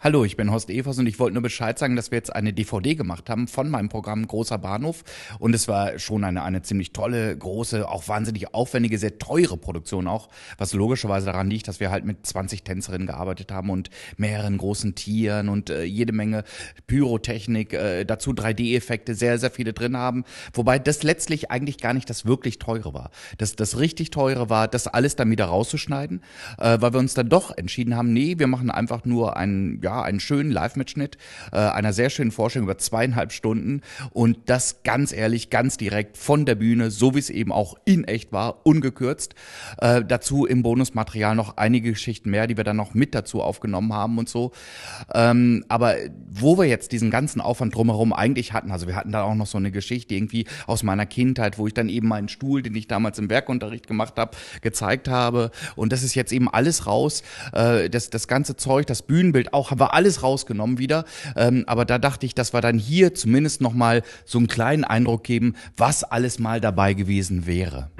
Hallo, ich bin Horst Evers und ich wollte nur Bescheid sagen, dass wir jetzt eine DVD gemacht haben von meinem Programm Großer Bahnhof. Und es war schon eine, eine ziemlich tolle, große, auch wahnsinnig aufwendige, sehr teure Produktion auch, was logischerweise daran liegt, dass wir halt mit 20 Tänzerinnen gearbeitet haben und mehreren großen Tieren und äh, jede Menge Pyrotechnik, äh, dazu 3D-Effekte, sehr, sehr viele drin haben. Wobei das letztlich eigentlich gar nicht das wirklich teure war. Das, das richtig teure war, das alles dann wieder rauszuschneiden, äh, weil wir uns dann doch entschieden haben, nee, wir machen einfach nur einen, ja, sogar einen schönen Live-Mitschnitt äh, einer sehr schönen Vorstellung über zweieinhalb Stunden und das ganz ehrlich, ganz direkt von der Bühne, so wie es eben auch in echt war, ungekürzt. Äh, dazu im Bonusmaterial noch einige Geschichten mehr, die wir dann noch mit dazu aufgenommen haben und so. Ähm, aber wo wir jetzt diesen ganzen Aufwand drumherum eigentlich hatten. Also wir hatten da auch noch so eine Geschichte irgendwie aus meiner Kindheit, wo ich dann eben meinen Stuhl, den ich damals im Werkunterricht gemacht habe, gezeigt habe. Und das ist jetzt eben alles raus. Äh, das, das ganze Zeug, das Bühnenbild auch, haben wir alles rausgenommen wieder. Ähm, aber da dachte ich, dass wir dann hier zumindest nochmal so einen kleinen Eindruck geben, was alles mal dabei gewesen wäre.